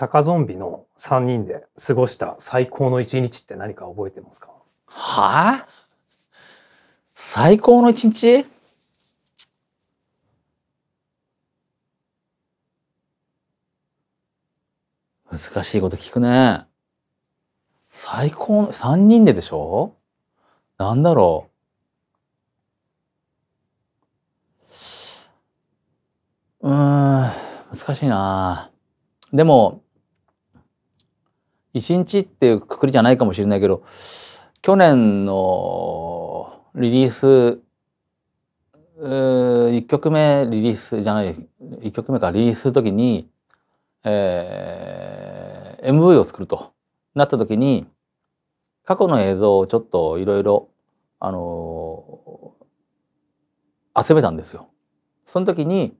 釈迦ゾンビの3人で過ごした最高の一日って何か覚えてますかはあ最高の一日難しいこと聞くね。最高の、3人ででしょなんだろう。うん、難しいな。でも、1日っていうくくりじゃないかもしれないけど去年のリリース1曲目リリースじゃない1曲目からリリースする時に、えー、MV を作るとなった時に過去の映像をちょっといろいろあのー、集めたんですよ。その時に、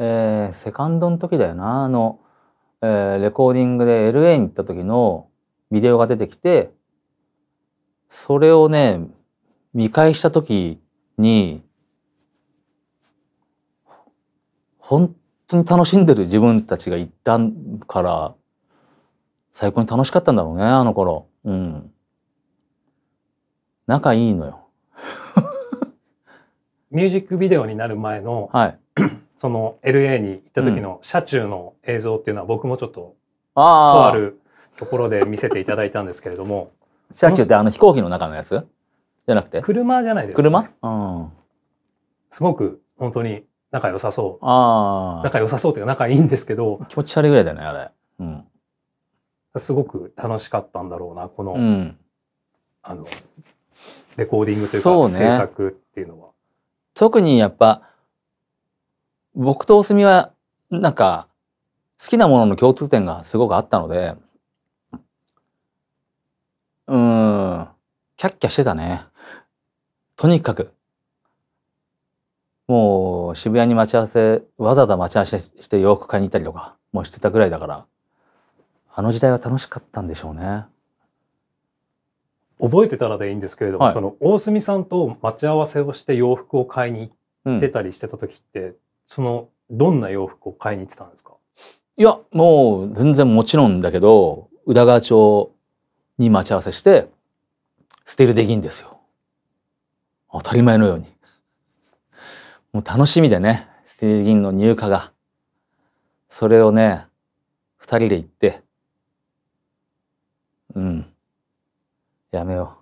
えー、セカンドの時だよなあのえー、レコーディングで LA に行った時のビデオが出てきてそれをね見返した時に本当に楽しんでる自分たちがいたから最高に楽しかったんだろうねあの頃うん仲いいのよ ミュージックビデオになる前の、はい その LA に行った時の車中の映像っていうのは僕もちょっととあるところで見せていただいたんですけれども車中ってあの飛行機の中のやつじゃなくて車じゃないです、ね、車、うん、すごく本当に仲良さそうあ仲良さそうっていうか仲いいんですけど気持ち悪いぐらいだよねあれ、うん、すごく楽しかったんだろうなこの、うん、あのレコーディングというか制作っていうのは。特にやっぱ僕とおすみはなんか好きなものの共通点がすごくあったのでうんキャッキャしてたねとにかくもう渋谷に待ち合わせわざわざ待ち合わせして洋服買いに行ったりとかもうしてたぐらいだからあの時代は楽しかったんでしょうね。覚えてたらでいいんですけれども、はい、その大隅さんと待ち合わせをして洋服を買いに行ってたりしてた時って、うん、そのどんな洋服を買いに行ってたんですかいやもう全然もちろんだけど宇田川町に待ち合わせして捨てるできんですよ当たり前のようにもう楽しみでね捨てるデギの入荷がそれをね二人で行ってうんやめよう